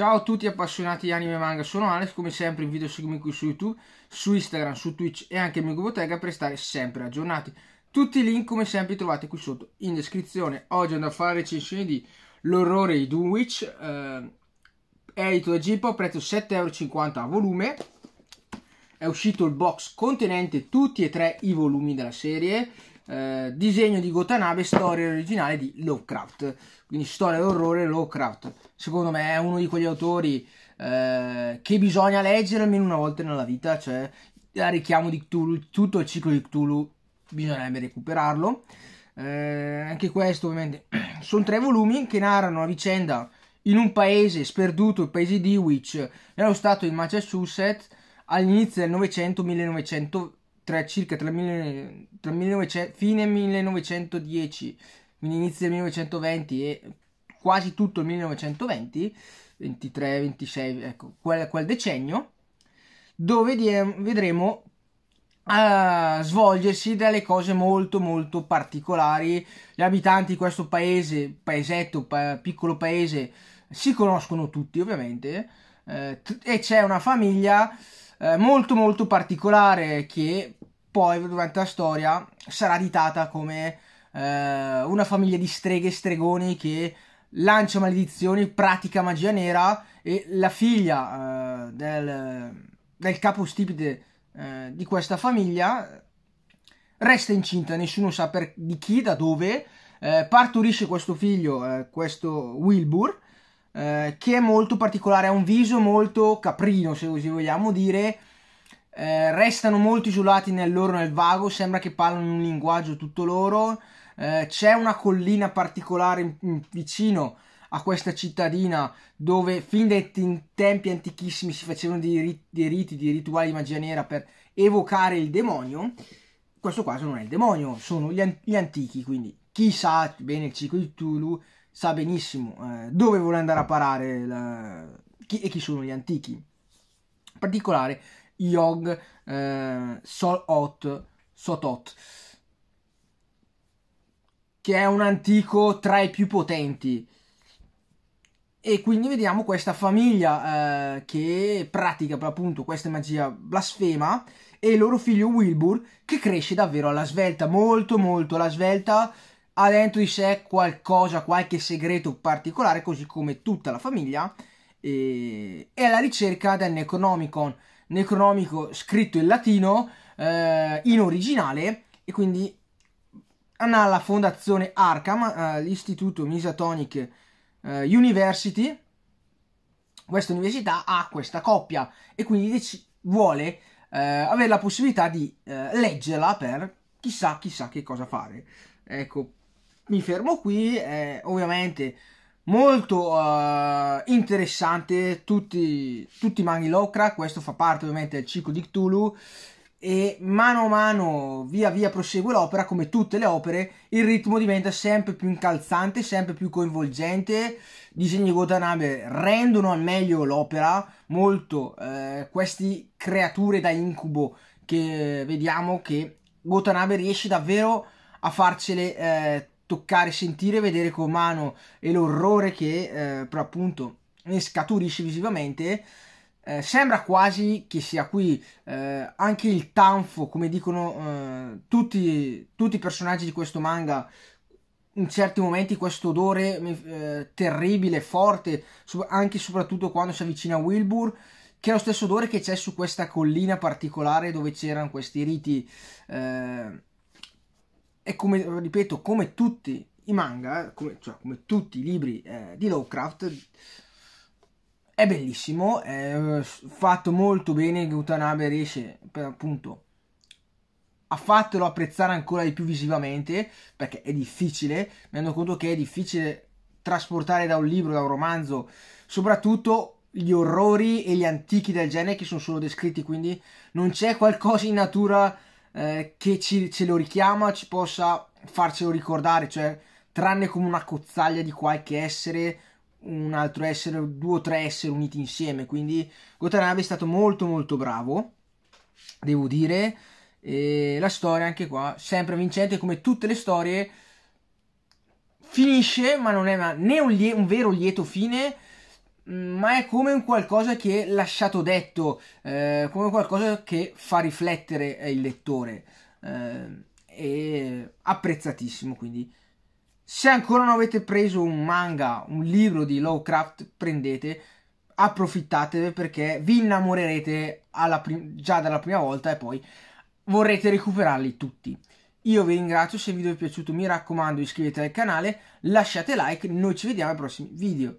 Ciao a tutti appassionati di anime e manga, sono Alex, come sempre invito a seguirmi qui su YouTube, su Instagram, su Twitch e anche in mia biblioteca per stare sempre aggiornati. Tutti i link come sempre trovate qui sotto in descrizione. Oggi andrò a fare recensione di L'orrore di Dunwich, eh, edito da j prezzo 7,50€ a volume. È uscito il box contenente tutti e tre i volumi della serie eh, disegno di Gotanabe, storia originale di Lovecraft. Quindi storia d'orrore Lovecraft. Secondo me è uno di quegli autori eh, che bisogna leggere almeno una volta nella vita, cioè a richiamo di Cthulhu, tutto il ciclo di Cthulhu bisognerebbe recuperarlo. Eh, anche questo ovviamente sono tre volumi che narrano la vicenda in un paese sperduto, il paese di Witch, nello stato di Massachusetts all'inizio del Novecento, 1900 tra circa tra, mille, tra 1900, fine 1910, inizio del 1920 e quasi tutto il 1920, 23, 26, ecco, quel, quel decennio, dove vedremo a eh, svolgersi delle cose molto molto particolari. Gli abitanti di questo paese, paesetto, pa- piccolo paese, si conoscono tutti ovviamente eh, t- e c'è una famiglia eh, molto molto particolare che poi durante la storia sarà ditata come eh, una famiglia di streghe e stregoni che lancia maledizioni, pratica magia nera e la figlia eh, del, del capostipite eh, di questa famiglia resta incinta, nessuno sa per, di chi, da dove, eh, partorisce questo figlio, eh, questo Wilbur, eh, che è molto particolare, ha un viso molto caprino, se così vogliamo dire, eh, restano molto isolati nel loro nel vago, sembra che parlano un linguaggio tutto loro. Eh, c'è una collina particolare in, in, vicino a questa cittadina dove fin dai tempi antichissimi si facevano dei, rit- dei riti, dei rituali di magia nera per evocare il demonio. In questo caso non è il demonio, sono gli, an- gli antichi, quindi chi sa bene il ciclo di Tulu sa benissimo eh, dove vuole andare a parare la... chi- e chi sono gli antichi. In particolare Iog, eh, Solot, Sotot, che è un antico tra i più potenti. E quindi vediamo questa famiglia eh, che pratica per appunto questa magia blasfema e il loro figlio Wilbur che cresce davvero alla svelta, molto molto alla svelta, ha dentro di sé qualcosa, qualche segreto particolare, così come tutta la famiglia, e è alla ricerca del Necronomicon. Necronomico scritto in latino, eh, in originale, e quindi alla fondazione Arkham, eh, l'istituto Misatonic eh, University. Questa università ha questa coppia e quindi vuole eh, avere la possibilità di eh, leggerla per chissà chissà che cosa fare. Ecco, mi fermo qui, eh, ovviamente molto uh, interessante tutti, tutti i manghi Locra, questo fa parte ovviamente del ciclo di Cthulhu e mano a mano via via prosegue l'opera come tutte le opere il ritmo diventa sempre più incalzante sempre più coinvolgente i disegni di Watanabe rendono al meglio l'opera molto eh, queste creature da incubo che vediamo che Gotanabe riesce davvero a farcele eh, toccare, sentire, vedere con mano e l'orrore che eh, però appunto ne scaturisce visivamente. Eh, sembra quasi che sia qui eh, anche il tanfo, come dicono eh, tutti, tutti, i personaggi di questo manga, in certi momenti questo odore eh, terribile, forte, anche e soprattutto quando si avvicina a Wilbur, che è lo stesso odore che c'è su questa collina particolare dove c'erano questi riti eh, e come, ripeto, come tutti i manga, eh, come, cioè come tutti i libri eh, di Lovecraft, è bellissimo, è fatto molto bene, che Utanabe riesce per, appunto a fartelo apprezzare ancora di più visivamente, perché è difficile, mi rendo conto che è difficile trasportare da un libro, da un romanzo, soprattutto gli orrori e gli antichi del genere che sono solo descritti, quindi non c'è qualcosa in natura eh, che ci, ce lo richiama ci possa farcelo ricordare, cioè tranne come una cozzaglia di qualche essere, un altro essere, due o tre esseri uniti insieme. Quindi Gotanabe è stato molto molto bravo, devo dire. E la storia anche qua, sempre vincente come tutte le storie, finisce ma non è né un, un vero lieto fine Mm, ma è come un qualcosa che è lasciato detto, eh, come qualcosa che fa riflettere eh, il lettore. Eh, è apprezzatissimo, quindi se ancora non avete preso un manga, un libro di Lovecraft, prendete, approfittatene perché vi innamorerete già dalla prima volta e poi vorrete recuperarli tutti. Io vi ringrazio, se il video vi è piaciuto mi raccomando iscrivetevi al canale, lasciate like, noi ci vediamo ai prossimi video.